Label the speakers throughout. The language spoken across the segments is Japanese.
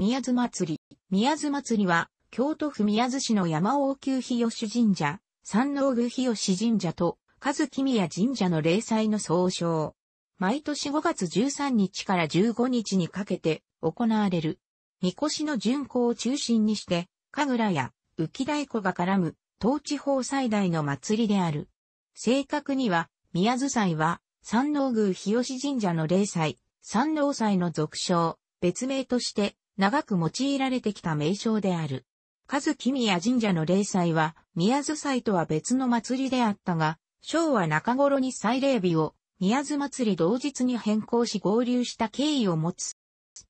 Speaker 1: 宮津祭り。宮津祭りは、京都府宮津市の山王宮日吉神社、山王宮日吉神社と、和木宮神社の霊祭の総称。毎年5月13日から15日にかけて行われる。神輿の巡行を中心にして、神楽や浮き太鼓が絡む、東地方最大の祭りである。正確には、宮津祭は、山王宮日吉神社の霊祭、山王祭の俗称、別名として、長く用いられてきた名称である。数木宮神社の霊祭は、宮津祭とは別の祭りであったが、昭和中頃に祭礼日を、宮津祭り同日に変更し合流した経緯を持つ。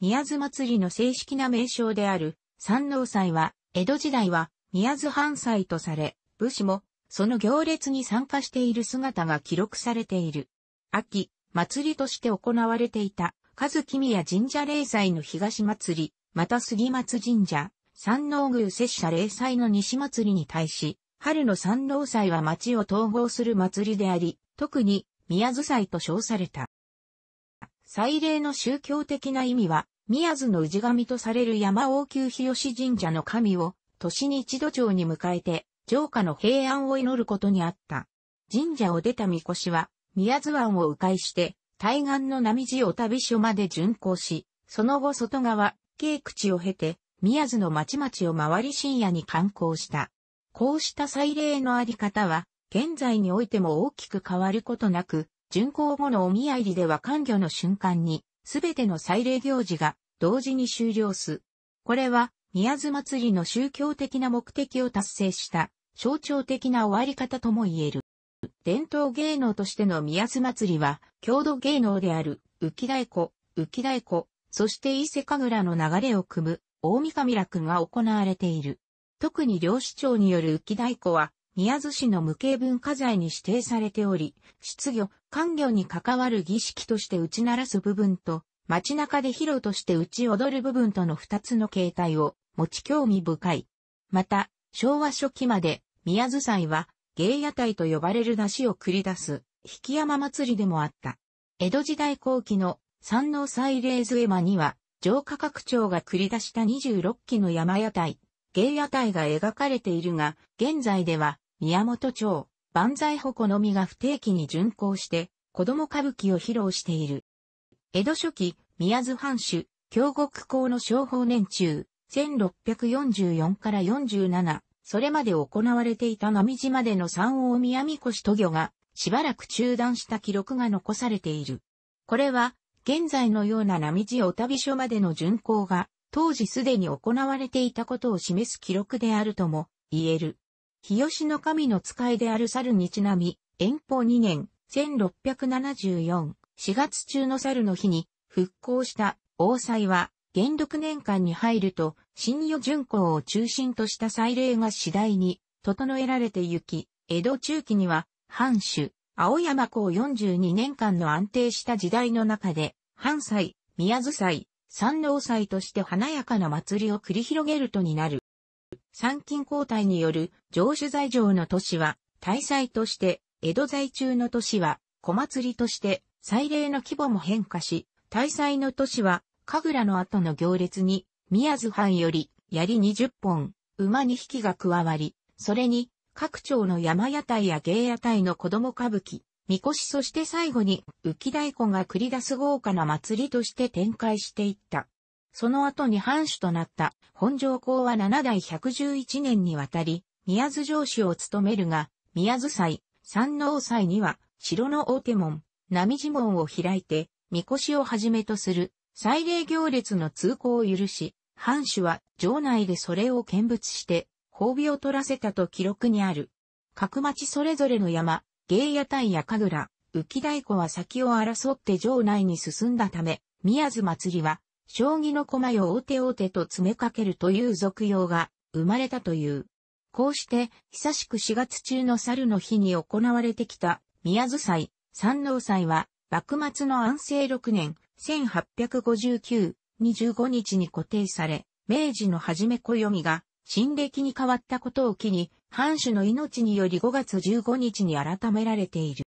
Speaker 1: 宮津祭りの正式な名称である、山王祭は、江戸時代は、宮津藩祭とされ、武士も、その行列に参加している姿が記録されている。秋、祭りとして行われていた、和木宮神社霊祭の東祭り、また杉松神社、山王宮拙者霊祭の西祭りに対し、春の山王祭は町を統合する祭りであり、特に宮津祭と称された。祭礼の宗教的な意味は、宮津の氏神とされる山王宮日吉神社の神を、年に一度町に迎えて、城下の平安を祈ることにあった。神社を出た神輿は、宮津湾を迂回して、対岸の並地を旅所まで巡行し、その後外側、京口を経て、宮津の町々を回り深夜に観光した。こうした祭礼のあり方は、現在においても大きく変わることなく、巡行後のお宮入りでは官魚の瞬間に、すべての祭礼行事が同時に終了す。これは、宮津祭りの宗教的な目的を達成した、象徴的な終わり方とも言える。伝統芸能としての宮津祭りは、郷土芸能である、浮太鼓、浮太鼓、そして伊勢神楽の流れを組む、大御神楽が行われている。特に漁師長による浮太鼓は、宮津市の無形文化財に指定されており、失業、官業に関わる儀式として打ち鳴らす部分と、街中で披露として打ち踊る部分との二つの形態を持ち興味深い。また、昭和初期まで宮津祭は芸屋台と呼ばれる梨を繰り出す、引山祭りでもあった。江戸時代後期の山王祭礼図絵馬には、城下各町が繰り出した26基の山屋台、芸屋台が描かれているが、現在では、宮本町、万歳鉾のみが不定期に巡行して、子供歌舞伎を披露している。江戸初期、宮津藩主、京極公の商法年中、1644から47、それまで行われていた波島での三大宮御子、渡御が、しばらく中断した記録が残されている。これは、現在のような波地お旅所までの巡行が、当時すでに行われていたことを示す記録であるとも、言える。日吉の神の使いである猿にちなみ、遠方2年、1674、4月中の猿の日に、復興した、王祭は、元禄年間に入ると、新余巡行を中心とした祭礼が次第に整えられてゆき、江戸中期には、藩主、青山公42年間の安定した時代の中で、藩祭、宮津祭、山王祭として華やかな祭りを繰り広げるとになる。参勤交代による上主在場の都市は、大祭として、江戸在中の都市は、小祭りとして、祭礼の規模も変化し、大祭の都市は、神楽の後の行列に、宮津藩より、槍20本、馬2匹が加わり、それに、各町の山屋台や芸屋台の子供歌舞伎、みこしそして最後に浮太鼓が繰り出す豪華な祭りとして展開していった。その後に藩主となった本上公は7代111年にわたり、宮津城主を務めるが、宮津祭、三能祭には、城の大手門、並地門を開いて、みこしをはじめとする、祭礼行列の通行を許し、藩主は城内でそれを見物して、褒美を取らせたと記録にある。各町それぞれの山、芸屋対や神楽、浮き太鼓は先を争って城内に進んだため、宮津祭りは、将棋の駒よ大手大手と詰めかけるという俗用が生まれたという。こうして、久しく4月中の猿の日に行われてきた宮津祭、山王祭は、幕末の安政6年、1859 25日に固定され、明治の初め暦が新暦に変わったことを機に、藩主の命により5月15日に改められている。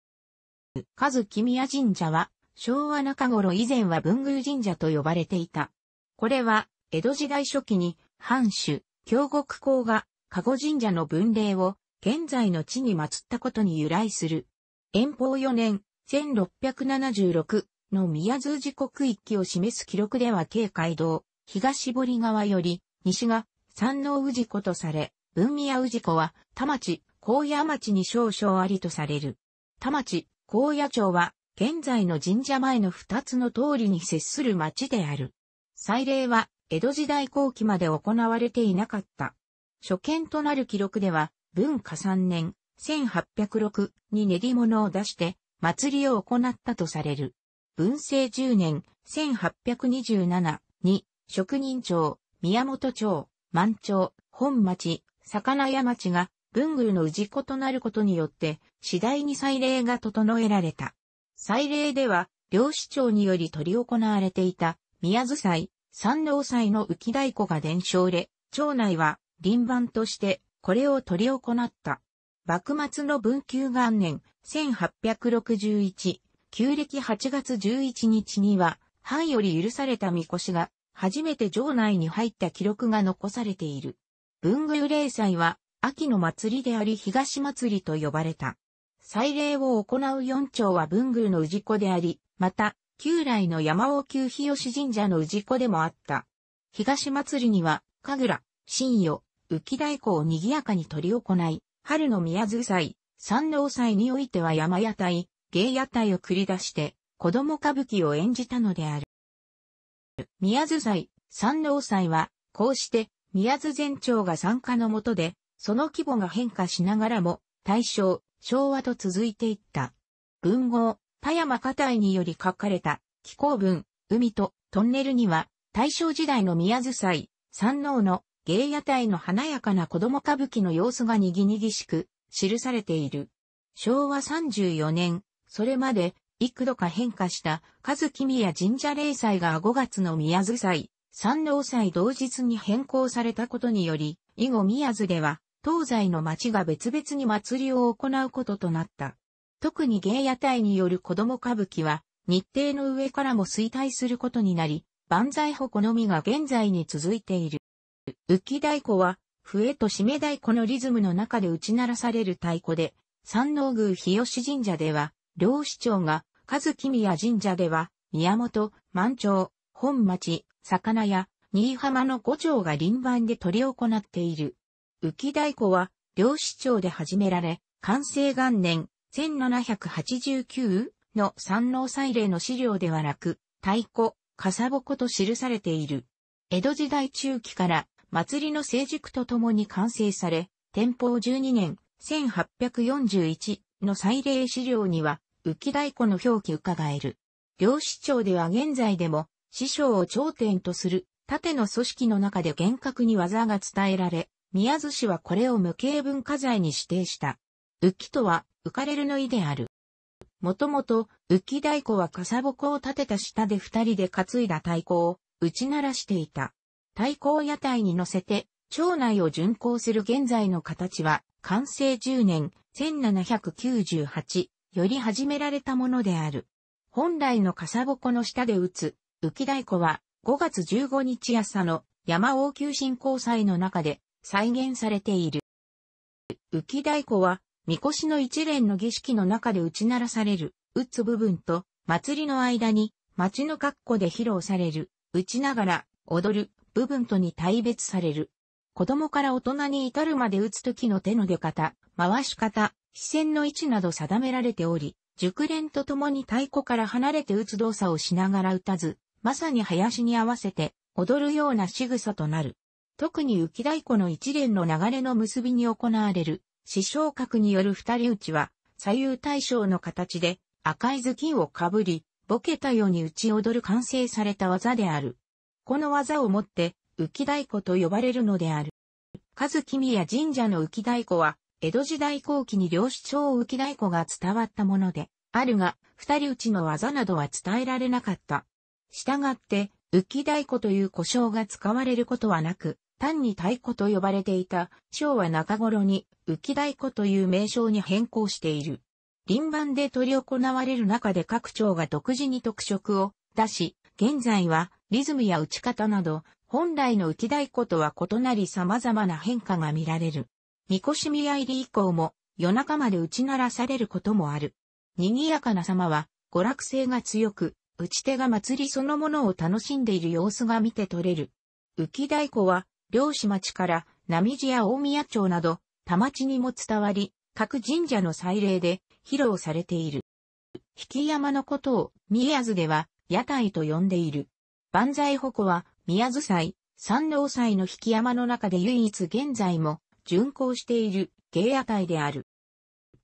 Speaker 1: カズキ神社は、昭和中頃以前は文宮神社と呼ばれていた。これは、江戸時代初期に、藩主、京極公が、加護神社の分霊を、現在の地に祀ったことに由来する。遠方4年、1676の宮津時刻域を示す記録では京街道、東堀川より、西が山王治子とされ、文宮治子は、田町、高野町に少々ありとされる。田町、高野町は、現在の神社前の二つの通りに接する町である。祭礼は、江戸時代後期まで行われていなかった。初見となる記録では、文化三年、1806に練り物を出して、祭りを行ったとされる。文政10年、1827に、職人町、宮本町、満町、本町、魚屋町が、文具の氏子となることによって、次第に祭礼が整えられた。祭礼では、漁師町により取り行われていた、宮津祭、三郎祭の浮き太鼓が伝承れ、町内は、臨番として、これを取り行った。幕末の文久元年、1861、旧暦8月11日には、藩より許された神輿が、初めて城内に入った記録が残されている。文具霊祭は、秋の祭りであり東祭りと呼ばれた。祭礼を行う四町は文具の氏子であり、また、旧来の山尾旧日吉神社の氏子でもあった。東祭りには、神楽、神代、浮太鼓を賑やかに取り行い、春の宮津祭、山王祭においては山屋台、芸屋台を繰り出して、子供歌舞伎を演じたのである。宮津祭、三郎祭は、こうして、宮津前長が参加のもとで、その規模が変化しながらも、大正、昭和と続いていった。文豪、田山家隊により書かれた、気候文、海とトンネルには、大正時代の宮津祭、三郎の芸屋台の華やかな子供歌舞伎の様子がにぎにぎしく記されている。昭和34年、それまで幾度か変化した数君や神社霊祭が5月の宮津祭、山王祭同日に変更されたことにより、以後宮津では東西の町が別々に祭りを行うこととなった。特に芸屋台による子供歌舞伎は日程の上からも衰退することになり、万歳鉾のみが現在に続いている。浮き太鼓は笛と締め太鼓のリズムの中で打ち鳴らされる太鼓で、山王宮日吉神社では、両市長が、和木宮神社では、宮本、満町、本町、魚屋、新居浜の五町が臨番で取り行っている。浮太鼓は、両市長で始められ、完成元年、1789の山王祭礼の資料ではなく、太鼓、かさぼこと記されている。江戸時代中期から祭りの成熟とともに完成され、天保12年1841の祭礼資料には、浮き太鼓の表記伺える。両市長では現在でも、師匠を頂点とする、縦の組織の中で厳格に技が伝えられ、宮津氏はこれを無形文化財に指定した。浮きとは、浮かれるの意である。もともと、浮き太鼓はかさぼこを立てた下で二人で担いだ太鼓を、打ち鳴らしていた。太鼓を屋台に乗せて、町内を巡行する現在の形は、完成10年、1798より始められたものである。本来の傘。ぼこの下で打つ、浮き太鼓は5月15日朝の山王急進交祭の中で再現されている。浮き太鼓は、みこしの一連の儀式の中で打ち鳴らされる、打つ部分と、祭りの間に、町の格好で披露される、打ちながら、踊る、部分とに大別される。子供から大人に至るまで打つ時の手の出方、回し方、視線の位置など定められており、熟練とともに太鼓から離れて打つ動作をしながら打たず、まさに林に合わせて踊るような仕草となる。特に浮き太鼓の一連の流れの結びに行われる、師匠格による二人打ちは、左右対称の形で赤い頭巾をかぶり、ボケたように打ち踊る完成された技である。この技をもって、浮太鼓と呼ばれるのである。数君や神社の浮太鼓は、江戸時代後期に領主町浮太鼓が伝わったもので、あるが、二人打ちの技などは伝えられなかった。したがって、浮太鼓という呼称が使われることはなく、単に太鼓と呼ばれていた、昭和中頃に浮太鼓という名称に変更している。臨番で取り行われる中で各町が独自に特色を出し、現在はリズムや打ち方など、本来の浮き太鼓とは異なり様々な変化が見られる。みこしみや入り以降も夜中まで打ち鳴らされることもある。賑やかな様は娯楽性が強く、打ち手が祭りそのものを楽しんでいる様子が見て取れる。浮き太鼓は、漁師町から並地や大宮町など、田町にも伝わり、各神社の祭礼で披露されている。引山のことを、宮津では、屋台と呼んでいる。万歳鉾は、宮津祭、山王祭の引山の中で唯一現在も、巡行している芸屋台である。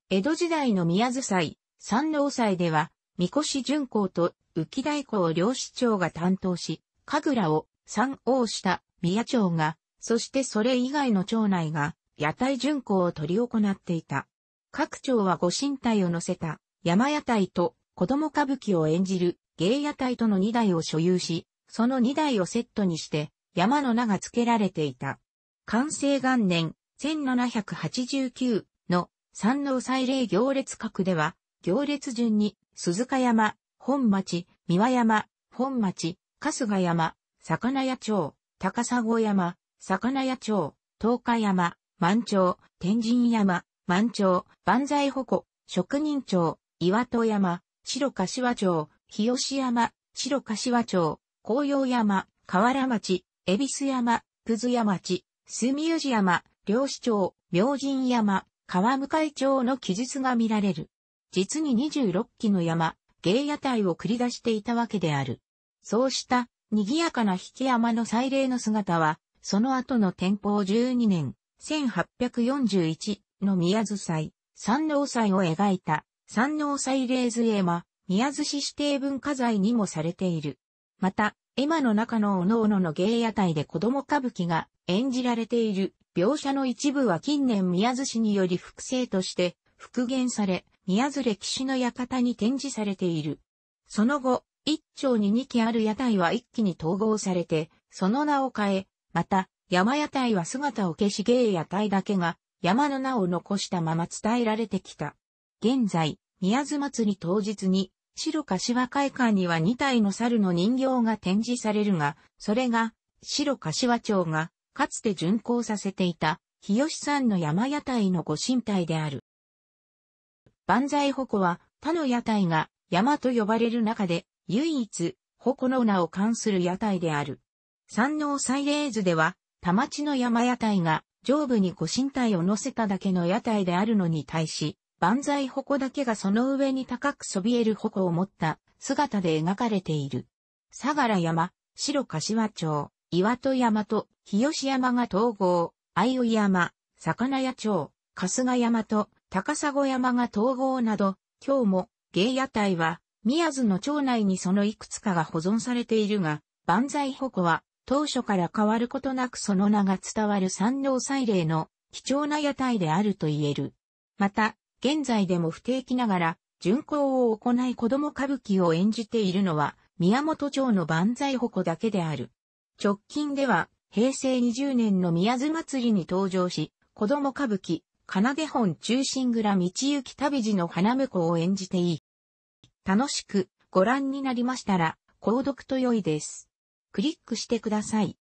Speaker 1: 江戸時代の宮津祭、山王祭では、三越巡行と浮太鼓を両市長が担当し、神楽を三王した宮長が、そしてそれ以外の町内が、屋台巡行を取り行っていた。各町はご神体を乗せた、山屋台と子供歌舞伎を演じる芸屋隊との2台を所有し、その2台をセットにして、山の名が付けられていた。完成元年、1789の山王祭礼行列閣では、行列順に、鈴鹿山、本町、三輪山、本町、春日山、魚屋町、高砂山、魚屋町、東海山、満潮、天神山、満潮、万歳保護、職人町、岩戸山、白柏町、日吉山、白柏町、紅葉山、河原町、恵比寿山、くず屋町、住吉山、漁師町、明神山、川向町の記述が見られる。実に26基の山、芸屋台を繰り出していたわけである。そうした賑やかな引山の祭礼の姿は、その後の天保12年、1841の宮津祭、山王祭を描いた、山王祭礼図絵馬、宮津市指定文化財にもされている。また、絵馬の中の各々の芸屋台で子供歌舞伎が演じられている描写の一部は近年宮津市により複製として復元され、宮津歴史の館に展示されている。その後、一丁に二期ある屋台は一気に統合されて、その名を変え、また、山屋台は姿を消し芸屋台だけが、山の名を残したまま伝えられてきた。現在、宮津祭り当日に、白柏会館には2体の猿の人形が展示されるが、それが、白柏町が、かつて巡行させていた、日吉山の山屋台のご神体である。万歳矛は、他の屋台が、山と呼ばれる中で、唯一、矛の名を冠する屋台である。山王祭礼図では、田町の山屋台が、上部にご神体を乗せただけの屋台であるのに対し、万歳矛だけがその上に高くそびえる矛を持った姿で描かれている。相良山、白柏町、岩戸山と日吉山が統合、相生山、魚屋町、春日山と高砂山が統合など、今日も芸屋台は宮津の町内にそのいくつかが保存されているが、万歳矛は当初から変わることなくその名が伝わる山王祭礼の貴重な屋台であると言える。また、現在でも不定期ながら、巡行を行い子供歌舞伎を演じているのは、宮本町の万歳鉾だけである。直近では、平成20年の宮津祭りに登場し、子供歌舞伎、奏で本中心蔵道行旅路の花婿を演じていい。楽しくご覧になりましたら、購読と良いです。クリックしてください。